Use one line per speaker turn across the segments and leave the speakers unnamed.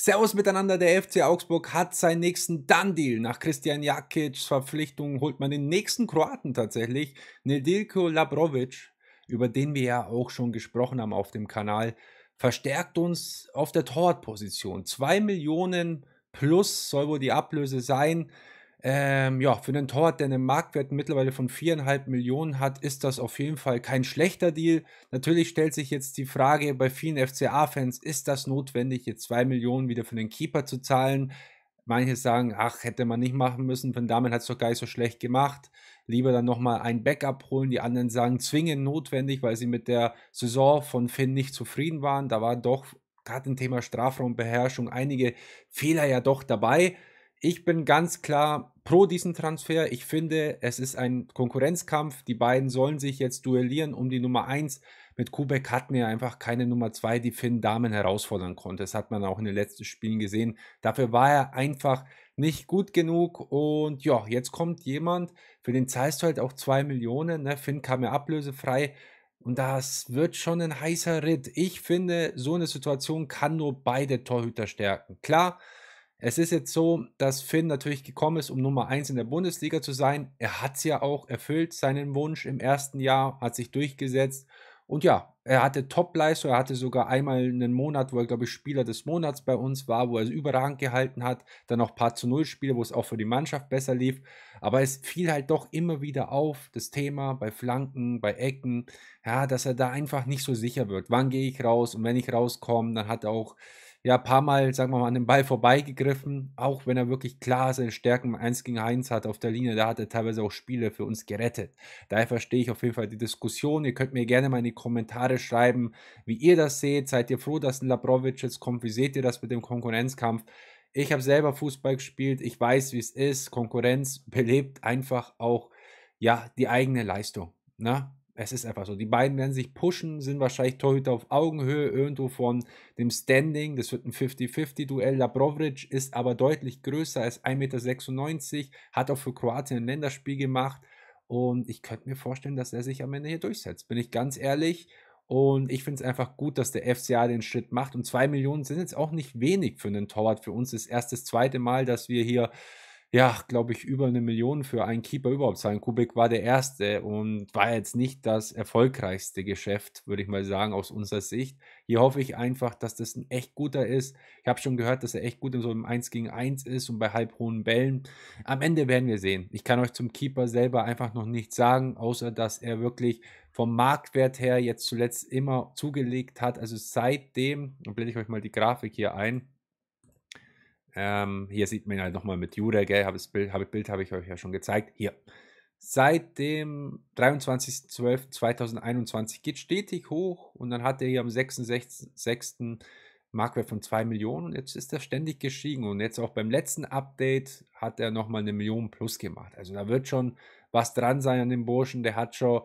Servus miteinander, der FC Augsburg hat seinen nächsten Done-Deal. Nach Christian Jakics Verpflichtung holt man den nächsten Kroaten tatsächlich, Nedilko Labrovic, über den wir ja auch schon gesprochen haben auf dem Kanal, verstärkt uns auf der Torwartposition. 2 Millionen plus soll wohl die Ablöse sein. Ähm, ja, für einen Torwart, der einen Marktwert mittlerweile von 4,5 Millionen hat, ist das auf jeden Fall kein schlechter Deal. Natürlich stellt sich jetzt die Frage bei vielen FCA-Fans, ist das notwendig, jetzt 2 Millionen wieder für den Keeper zu zahlen? Manche sagen, ach, hätte man nicht machen müssen, von damit hat es doch gar nicht so schlecht gemacht. Lieber dann nochmal ein Backup holen. Die anderen sagen, zwingend notwendig, weil sie mit der Saison von Finn nicht zufrieden waren. Da war doch gerade im Thema Strafraumbeherrschung einige Fehler ja doch dabei ich bin ganz klar pro diesen Transfer. Ich finde, es ist ein Konkurrenzkampf. Die beiden sollen sich jetzt duellieren um die Nummer 1. Mit Kubek hatten wir einfach keine Nummer 2, die Finn Damen herausfordern konnte. Das hat man auch in den letzten Spielen gesehen. Dafür war er einfach nicht gut genug. Und ja, jetzt kommt jemand, für den zahlst du halt auch 2 Millionen. Ne? Finn kam ja ablösefrei. Und das wird schon ein heißer Ritt. Ich finde, so eine Situation kann nur beide Torhüter stärken. Klar, es ist jetzt so, dass Finn natürlich gekommen ist, um Nummer 1 in der Bundesliga zu sein. Er hat es ja auch erfüllt, seinen Wunsch im ersten Jahr, hat sich durchgesetzt. Und ja, er hatte Top-Leistung, er hatte sogar einmal einen Monat, wo er, glaube ich, Spieler des Monats bei uns war, wo er es überragend gehalten hat. Dann noch ein paar zu Null Spiele, wo es auch für die Mannschaft besser lief. Aber es fiel halt doch immer wieder auf, das Thema bei Flanken, bei Ecken, ja, dass er da einfach nicht so sicher wird. Wann gehe ich raus? Und wenn ich rauskomme, dann hat er auch ja ein paar Mal, sagen wir mal, an dem Ball vorbeigegriffen, auch wenn er wirklich klar seine Stärken 1 gegen 1 hat auf der Linie, da hat er teilweise auch Spiele für uns gerettet. Daher verstehe ich auf jeden Fall die Diskussion. Ihr könnt mir gerne mal in die Kommentare schreiben, wie ihr das seht. Seid ihr froh, dass ein Labrovic jetzt kommt? Wie seht ihr das mit dem Konkurrenzkampf? Ich habe selber Fußball gespielt, ich weiß, wie es ist. Konkurrenz belebt einfach auch ja die eigene Leistung. Ne? Es ist einfach so. Die beiden werden sich pushen, sind wahrscheinlich Torhüter auf Augenhöhe, irgendwo von dem Standing. Das wird ein 50-50-Duell. Labrovic ist aber deutlich größer, als 1,96 Meter, hat auch für Kroatien ein Länderspiel gemacht. Und ich könnte mir vorstellen, dass er sich am Ende hier durchsetzt, bin ich ganz ehrlich. Und ich finde es einfach gut, dass der FCA den Schritt macht. Und 2 Millionen sind jetzt auch nicht wenig für einen Torwart. Für uns ist erst das zweite Mal, dass wir hier ja, glaube ich, über eine Million für einen Keeper überhaupt sein. Kubik war der erste und war jetzt nicht das erfolgreichste Geschäft, würde ich mal sagen, aus unserer Sicht. Hier hoffe ich einfach, dass das ein echt guter ist. Ich habe schon gehört, dass er echt gut in so einem 1 gegen 1 ist und bei halb hohen Bällen. Am Ende werden wir sehen. Ich kann euch zum Keeper selber einfach noch nichts sagen, außer dass er wirklich vom Marktwert her jetzt zuletzt immer zugelegt hat. Also seitdem, dann blende ich euch mal die Grafik hier ein, ähm, hier sieht man ihn halt nochmal mit Jude, gell? Hab Bild habe Bild hab ich euch ja schon gezeigt. Hier. Seit dem 23.12.2021 geht stetig hoch und dann hat er hier am 6. Marktwert von 2 Millionen und jetzt ist er ständig gestiegen und jetzt auch beim letzten Update hat er nochmal eine Million plus gemacht. Also da wird schon was dran sein an dem Burschen, der hat schon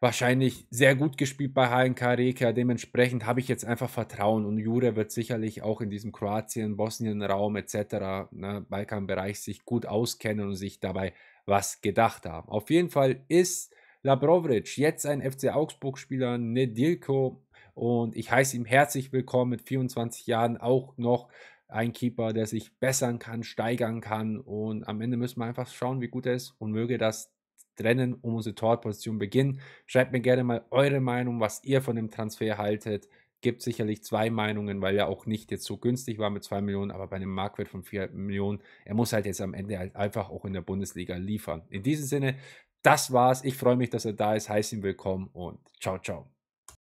wahrscheinlich sehr gut gespielt bei HNK Reka. Dementsprechend habe ich jetzt einfach Vertrauen und Jure wird sicherlich auch in diesem Kroatien, Bosnien-Raum etc., ne, Balkanbereich sich gut auskennen und sich dabei was gedacht haben. Auf jeden Fall ist Labrovic jetzt ein FC Augsburg-Spieler, Nedilko und ich heiße ihm herzlich willkommen mit 24 Jahren auch noch ein Keeper, der sich bessern kann, steigern kann und am Ende müssen wir einfach schauen, wie gut er ist und möge das Rennen um unsere Torposition beginnen. Schreibt mir gerne mal eure Meinung, was ihr von dem Transfer haltet. Gibt sicherlich zwei Meinungen, weil er auch nicht jetzt so günstig war mit 2 Millionen, aber bei einem Marktwert von 4 Millionen, er muss halt jetzt am Ende halt einfach auch in der Bundesliga liefern. In diesem Sinne, das war's. Ich freue mich, dass er da ist. Heiß ihn willkommen und ciao, ciao.